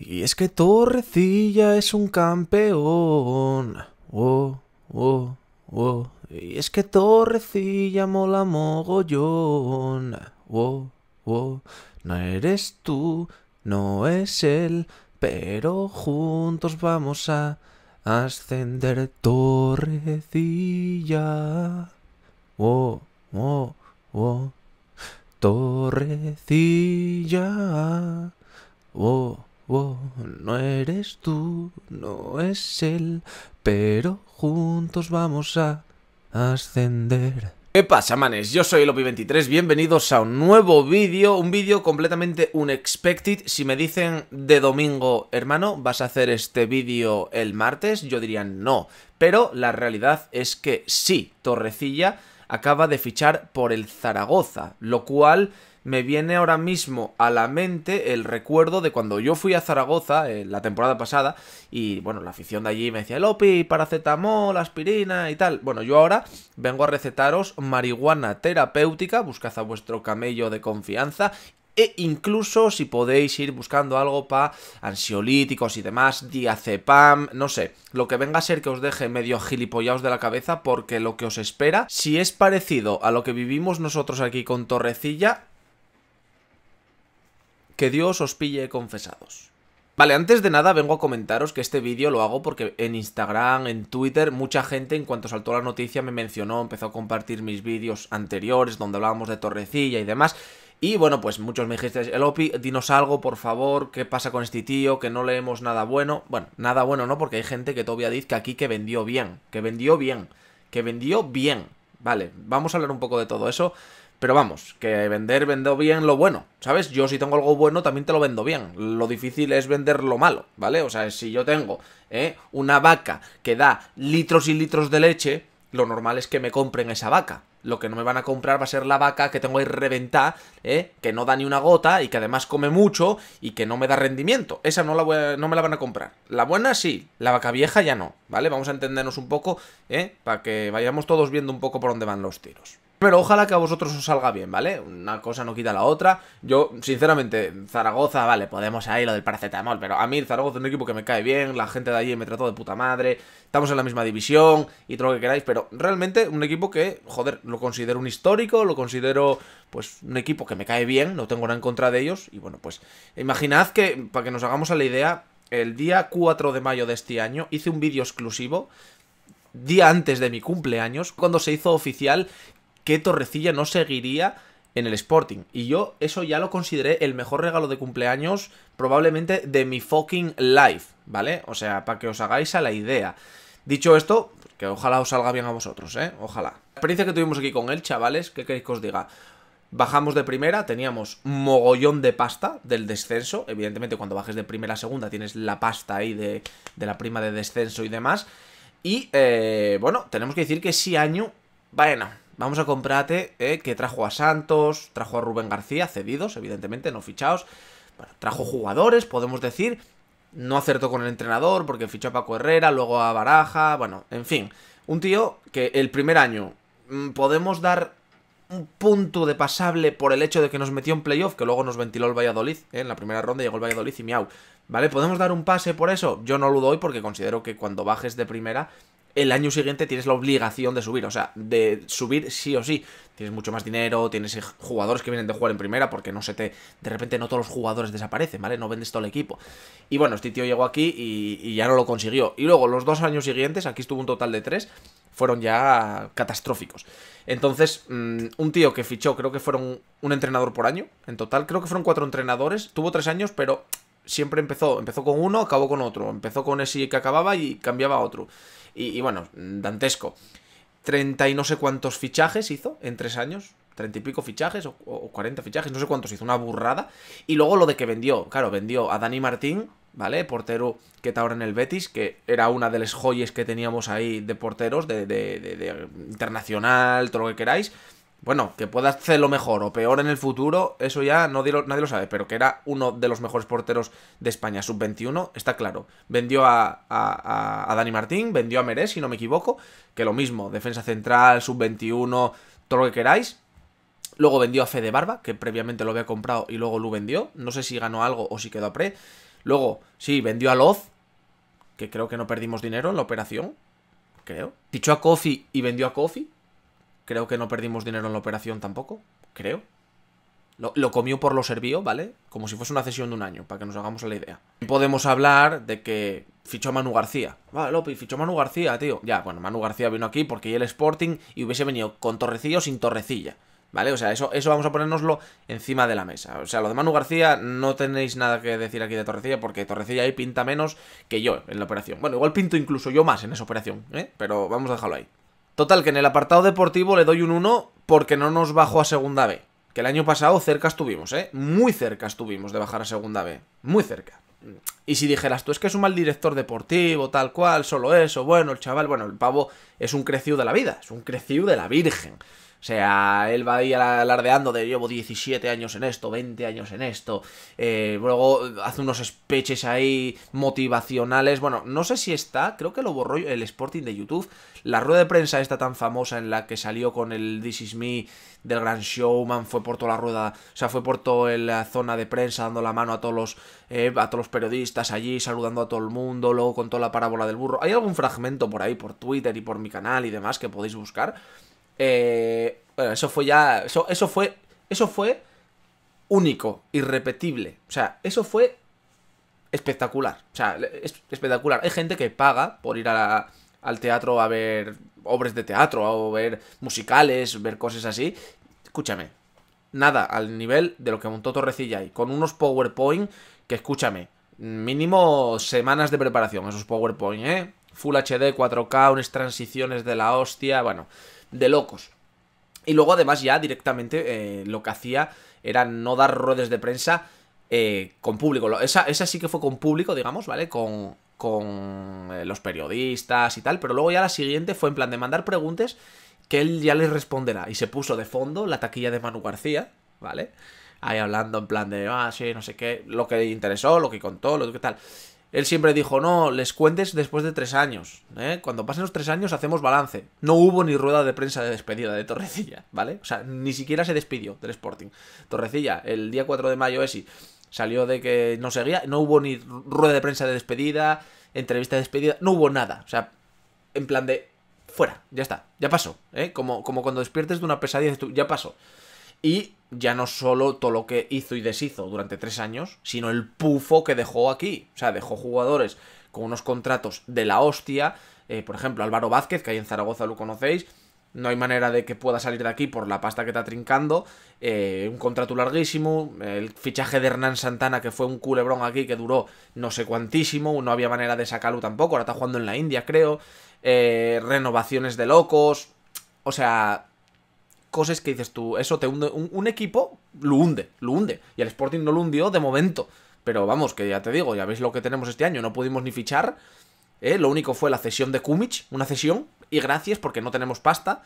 Y es que Torrecilla es un campeón. Oh, oh, oh. Y es que Torrecilla mola mogollón. Oh, oh. No eres tú, no es él, pero juntos vamos a ascender Torrecilla. Oh, oh, oh. Torrecilla. Oh. Oh, no eres tú, no es él, pero juntos vamos a ascender. ¿Qué pasa, manes? Yo soy Lopi23, bienvenidos a un nuevo vídeo, un vídeo completamente unexpected. Si me dicen de domingo, hermano, ¿vas a hacer este vídeo el martes? Yo diría no, pero la realidad es que sí, Torrecilla acaba de fichar por el Zaragoza, lo cual me viene ahora mismo a la mente el recuerdo de cuando yo fui a Zaragoza eh, la temporada pasada y bueno, la afición de allí me decía, Lopi, paracetamol, aspirina y tal. Bueno, yo ahora vengo a recetaros marihuana terapéutica, buscad a vuestro camello de confianza e incluso si podéis ir buscando algo para ansiolíticos y demás, diazepam, no sé, lo que venga a ser que os deje medio gilipollados de la cabeza porque lo que os espera, si es parecido a lo que vivimos nosotros aquí con Torrecilla, que Dios os pille confesados. Vale, antes de nada vengo a comentaros que este vídeo lo hago porque en Instagram, en Twitter, mucha gente en cuanto saltó la noticia me mencionó, empezó a compartir mis vídeos anteriores donde hablábamos de Torrecilla y demás. Y bueno, pues muchos me dijisteis, Elopi, dinos algo, por favor, qué pasa con este tío, que no leemos nada bueno. Bueno, nada bueno no, porque hay gente que todavía dice que aquí que vendió bien, que vendió bien, que vendió bien. Vale, vamos a hablar un poco de todo eso, pero vamos, que vender, vendo bien lo bueno, ¿sabes? Yo si tengo algo bueno también te lo vendo bien. Lo difícil es vender lo malo, ¿vale? O sea, si yo tengo ¿eh? una vaca que da litros y litros de leche, lo normal es que me compren esa vaca. Lo que no me van a comprar va a ser la vaca que tengo ahí reventada, ¿eh? que no da ni una gota y que además come mucho y que no me da rendimiento. Esa no, la no me la van a comprar. La buena sí, la vaca vieja ya no, ¿vale? Vamos a entendernos un poco, ¿eh? para que vayamos todos viendo un poco por dónde van los tiros. Pero ojalá que a vosotros os salga bien, ¿vale? Una cosa no quita la otra. Yo, sinceramente, Zaragoza, vale, podemos ahí lo del paracetamol, pero a mí Zaragoza es un equipo que me cae bien, la gente de allí me trató de puta madre, estamos en la misma división y todo lo que queráis, pero realmente un equipo que, joder, lo considero un histórico, lo considero, pues, un equipo que me cae bien, no tengo nada en contra de ellos, y bueno, pues, imaginad que, para que nos hagamos a la idea, el día 4 de mayo de este año hice un vídeo exclusivo día antes de mi cumpleaños, cuando se hizo oficial qué Torrecilla no seguiría en el Sporting. Y yo eso ya lo consideré el mejor regalo de cumpleaños probablemente de mi fucking life, ¿vale? O sea, para que os hagáis a la idea. Dicho esto, que ojalá os salga bien a vosotros, ¿eh? Ojalá. La experiencia que tuvimos aquí con él, chavales, ¿qué queréis que os diga? Bajamos de primera, teníamos mogollón de pasta del descenso. Evidentemente, cuando bajes de primera a segunda, tienes la pasta ahí de, la prima de descenso y demás. Y, eh, bueno, tenemos que decir que ese año, bueno, Vamos a comprarte eh, que trajo a Santos, trajo a Rubén García, cedidos, evidentemente, no fichados. trajo jugadores, podemos decir. No acertó con el entrenador porque fichó a Paco Herrera, luego a Baraja, bueno, en fin. Un tío que el primer año mm, podemos dar un punto de pasable por el hecho de que nos metió en playoff, que luego nos ventiló el Valladolid, eh, en la primera ronda llegó el Valladolid y miau. ¿Vale? ¿Podemos dar un pase por eso? Yo no lo doy porque considero que cuando bajes de primera el año siguiente tienes la obligación de subir, o sea, de subir sí o sí. Tienes mucho más dinero, tienes jugadores que vienen de jugar en primera porque no se te... De repente no todos los jugadores desaparecen, ¿vale? No vendes todo el equipo. Y bueno, este tío llegó aquí y, ya no lo consiguió. Y luego los dos años siguientes, aquí estuvo un total de tres, fueron ya catastróficos. Entonces, mm, un tío que fichó, creo que fueron un entrenador por año, en total, creo que fueron cuatro entrenadores, tuvo tres años, pero siempre empezó, empezó con uno, acabó con otro, empezó con ese que acababa y cambiaba a otro. Y, bueno, dantesco. Treinta y no sé cuántos fichajes hizo en tres años, Treinta y pico fichajes o, cuarenta fichajes, no sé cuántos hizo, una burrada. Y luego lo de que vendió, claro, vendió a Dani Martín, ¿vale? Portero que está ahora en el Betis, que era una de las joyas que teníamos ahí de porteros, de, de, de, de internacional, todo lo que queráis. Bueno, que pueda lo mejor o peor en el futuro, eso ya nadie lo, nadie lo sabe, pero que era uno de los mejores porteros de España, sub-21, está claro. Vendió a, Dani Martín, vendió a Merés, si no me equivoco, que lo mismo, defensa central, sub-21, todo lo que queráis. Luego vendió a Fede Barba, que previamente lo había comprado y luego lo vendió. No sé si ganó algo o si quedó a pre. Luego, sí, vendió a Loz, que creo que no perdimos dinero en la operación, creo. Tichó a Kofi y vendió a Kofi, Creo que no perdimos dinero en la operación tampoco, creo. Lo, comió por lo servío, ¿vale? Como si fuese una cesión de un año, para que nos hagamos la idea. Podemos hablar de que fichó Manu García. va López, fichó Manu García, tío. Ya, bueno, Manu García vino aquí porque el Sporting y hubiese venido con torrecilla o sin torrecilla. ¿Vale? O sea, eso, eso vamos a ponernoslo encima de la mesa. O sea, lo de Manu García no tenéis nada que decir aquí de Torrecilla, porque Torrecilla ahí pinta menos que yo en la operación. Bueno, igual pinto incluso yo más en esa operación, ¿eh? Pero vamos a dejarlo ahí. Total, que en el apartado deportivo le doy un 1 porque no nos bajó a segunda B. Que el año pasado cerca estuvimos, ¿eh? Muy cerca estuvimos de bajar a segunda B. Muy cerca. Y si dijeras tú, es que es un mal director deportivo, tal cual, solo eso, bueno, el chaval, bueno, el pavo es un crecido de la vida, es un crecido de la virgen. O sea, él va ahí alardeando de llevo 17 años en esto, 20 años en esto. Eh, luego hace unos espeches ahí motivacionales. Bueno, no sé si está, creo que lo borró el Sporting de YouTube. La rueda de prensa esta tan famosa en la que salió con el This Is Me del Gran Showman fue por toda la rueda, o sea, fue por toda la zona de prensa dando la mano a todos eh, a todos los periodistas allí saludando a todo el mundo, luego con toda la parábola del burro. Hay algún fragmento por ahí, por Twitter y por mi canal y demás que podéis buscar. Eh, eso fue ya. Eso, eso fue. Eso fue único, irrepetible. O sea, eso fue espectacular. O sea, es espectacular. Hay gente que paga por ir al teatro a ver obras de teatro, o ver musicales, ver cosas así. Escúchame, nada al nivel de lo que montó Torrecilla ahí, con unos PowerPoint que escúchame, mínimo semanas de preparación, esos PowerPoint, ¿eh? Full HD, 4K, unas transiciones de la hostia, bueno, de locos. Y luego además ya directamente eh, lo que hacía era no dar ruedas de prensa eh, con público. Esa, esa, sí que fue con público, digamos, ¿vale? Con, con eh, los periodistas y tal, pero luego ya la siguiente fue en plan de mandar preguntas que él ya les responderá. Y se puso de fondo la taquilla de Manu García, ¿vale? vale ahí hablando en plan de, ah, sí, no sé qué, lo que le interesó, lo que contó, lo que tal. Él siempre dijo, no, les cuentes después de tres años. ¿eh? Cuando pasen los tres años hacemos balance. No hubo ni rueda de prensa de despedida de Torrecilla, ¿vale? O sea, ni siquiera se despidió del Sporting. Torrecilla, el día 4 de mayo, ese, salió de que no seguía, no hubo ni rueda de prensa de despedida, entrevista de despedida, no hubo nada. O sea, en plan de, fuera, ya está, ya pasó. ¿eh? Como, como cuando despiertes de una pesadilla, ya pasó. Y ya no solo todo lo que hizo y deshizo durante tres años, sino el pufo que dejó aquí. O sea, dejó jugadores con unos contratos de la hostia. Eh, por ejemplo, Álvaro Vázquez, que ahí en Zaragoza lo conocéis. No hay manera de que pueda salir de aquí por la pasta que está trincando. Eh, un contrato larguísimo. El fichaje de Hernán Santana, que fue un culebrón aquí que duró no sé cuantísimo. No había manera de sacarlo tampoco. Ahora está jugando en la India, creo. Eh, renovaciones de locos. O sea, cosas que dices tú, eso te hunde. Un, equipo lo hunde, lo hunde. Y el Sporting no lo hundió de momento. Pero vamos, que ya te digo, ya veis lo que tenemos este año. No pudimos ni fichar. ¿eh? Lo único fue la cesión de kumich una cesión. Y gracias porque no tenemos pasta.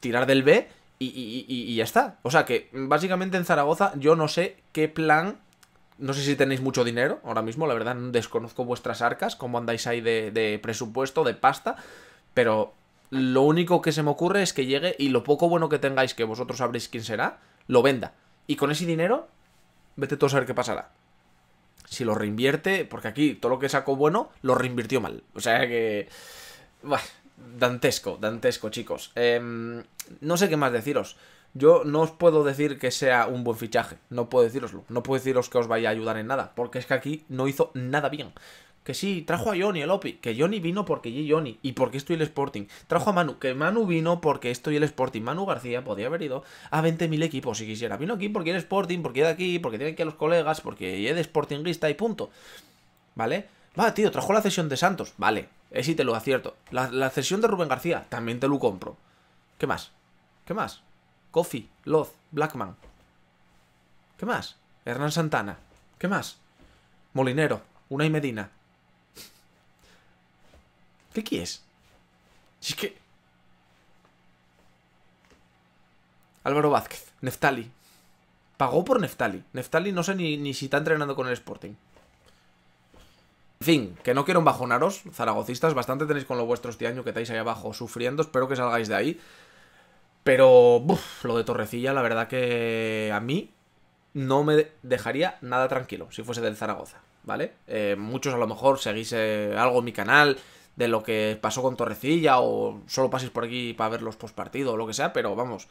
Tirar del B y, ya está. O sea que básicamente en Zaragoza yo no sé qué plan no sé si tenéis mucho dinero ahora mismo, la verdad desconozco vuestras arcas, cómo andáis ahí de, presupuesto, de pasta, pero lo único que se me ocurre es que llegue y lo poco bueno que tengáis, que vosotros sabréis quién será, lo venda. Y con ese dinero, vete todo a saber qué pasará. Si lo reinvierte, porque aquí todo lo que sacó bueno, lo reinvirtió mal. O sea que... dantesco, dantesco, chicos. Em, no sé qué más deciros. Yo no os puedo decir que sea un buen fichaje, no puedo deciroslo, no puedo deciros que os vaya a ayudar en nada, porque es que aquí no hizo nada bien que sí, trajo a Johnny, el Opi, que Johnny vino porque y Johnny, y porque estoy el Sporting. Trajo a Manu, que Manu vino porque estoy el Sporting. Manu García podía haber ido a 20.000 equipos si quisiera. Vino aquí porque el Sporting, porque de aquí, porque tiene aquí a los colegas, porque es de Sportingista y punto. ¿Vale? Va, tío, trajo la cesión de Santos. Vale, ese eh, te lo acierto. La, la cesión de Rubén García, también te lo compro. ¿Qué más? ¿Qué más? Coffee, Loz, Blackman. ¿Qué más? Hernán Santana. ¿Qué más? Molinero, Una y Medina. ¿Qué quieres? Si es que... Álvaro Vázquez, Neftali. Pagó por Neftali. Neftali no sé ni, si está entrenando con el Sporting. En fin, que no quiero bajonaros, zaragocistas. Bastante tenéis con lo vuestro este año que estáis ahí abajo sufriendo. Espero que salgáis de ahí. Pero, lo de Torrecilla, la verdad que a mí no me dejaría nada tranquilo si fuese del Zaragoza, ¿vale? Eh, muchos a lo mejor seguís eh, algo en mi canal, de lo que pasó con Torrecilla o solo paséis por aquí para ver los postpartidos, o lo que sea, pero vamos.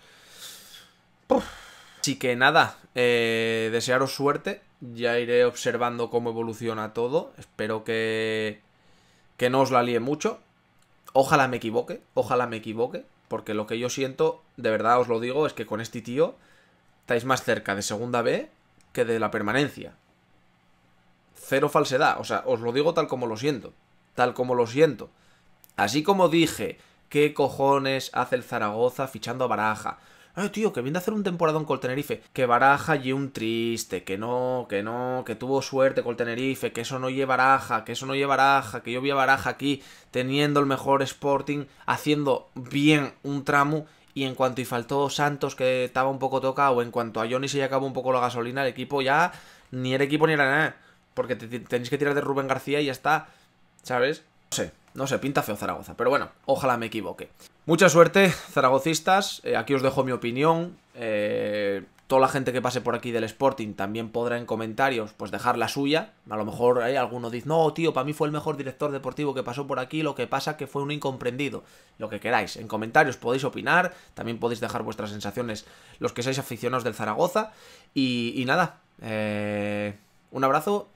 Así que nada, eh, desearos suerte, ya iré observando cómo evoluciona todo, espero que, que no os la líe mucho, ojalá me equivoque, ojalá me equivoque, porque lo que yo siento, de verdad os lo digo, es que con este tío estáis más cerca de segunda B que de la permanencia. Cero falsedad, o sea, os lo digo tal como lo siento tal como lo siento. Así como dije, ¿qué cojones hace el Zaragoza fichando a Baraja? Ay, tío, que viene a hacer un temporadón con el Tenerife. Que Baraja y un triste, que no, que no, que tuvo suerte con el Tenerife, que eso no lleva Baraja, que eso no lleva Baraja, que yo vi a Baraja aquí teniendo el mejor Sporting, haciendo bien un tramo. Y en cuanto y faltó Santos, que estaba un poco tocado, en cuanto a Johnny se le acabó un poco la gasolina, el equipo ya ni el equipo ni era nada. Porque tenéis que tirar de Rubén García y ya está. ¿sabes? No sé, no sé, pinta feo Zaragoza, pero bueno, ojalá me equivoque. Mucha suerte, zaragocistas, eh, aquí os dejo mi opinión, eh, toda la gente que pase por aquí del Sporting también podrá en comentarios pues dejar la suya, a lo mejor hay eh, alguno dice, no tío, para mí fue el mejor director deportivo que pasó por aquí, lo que pasa que fue un incomprendido, lo que queráis, en comentarios podéis opinar, también podéis dejar vuestras sensaciones los que seáis aficionados del Zaragoza, y, y nada, un abrazo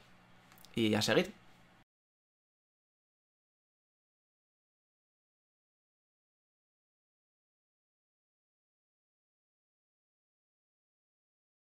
y a seguir.